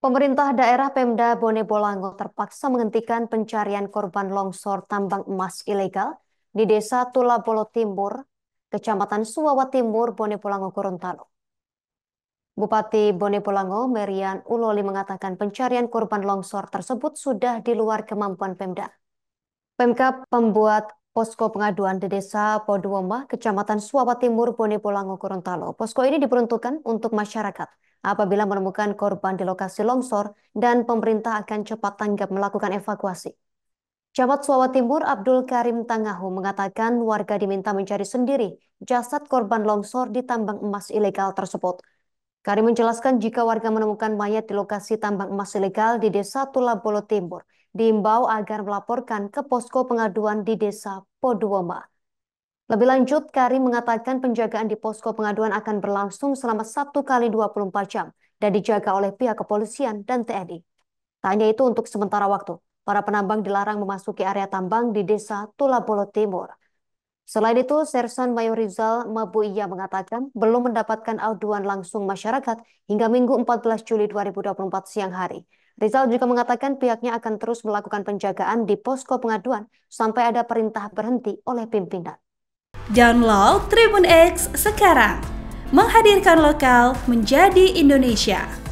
Pemerintah daerah Pemda Bone Bolango terpaksa menghentikan pencarian korban longsor tambang emas ilegal di Desa Tulabolo Timur, Kecamatan Suwawa Timur, Bone Bolango, Gorontalo. Bupati Bone Bolango, Merian Uloli mengatakan pencarian korban longsor tersebut sudah di luar kemampuan Pemda. Pemkap membuat Posko pengaduan di Desa Poduoma, Kecamatan Suwawa Timur, Bone Bolango, Gorontalo. Posko ini diperuntukkan untuk masyarakat apabila menemukan korban di lokasi longsor dan pemerintah akan cepat tanggap melakukan evakuasi. Camat Suwawa Timur Abdul Karim Tangahu mengatakan warga diminta mencari sendiri jasad korban longsor di tambang emas ilegal tersebut. Karim menjelaskan jika warga menemukan mayat di lokasi tambang emas ilegal di Desa Tulabolo Timur, diimbau agar melaporkan ke posko pengaduan di desa Poduoma. Lebih lanjut, Kari mengatakan penjagaan di posko pengaduan akan berlangsung selama satu kali 24 jam dan dijaga oleh pihak kepolisian dan TNI. Tanya itu untuk sementara waktu, para penambang dilarang memasuki area tambang di desa Tulabolo Timur. Selain itu, Sersan Mayor Rizal Mabuiya mengatakan belum mendapatkan aduan langsung masyarakat hingga Minggu 14 Juli 2024 siang hari. Rizal juga mengatakan pihaknya akan terus melakukan penjagaan di posko pengaduan sampai ada perintah berhenti oleh pimpinan. Download Tribun X sekarang, menghadirkan lokal menjadi Indonesia.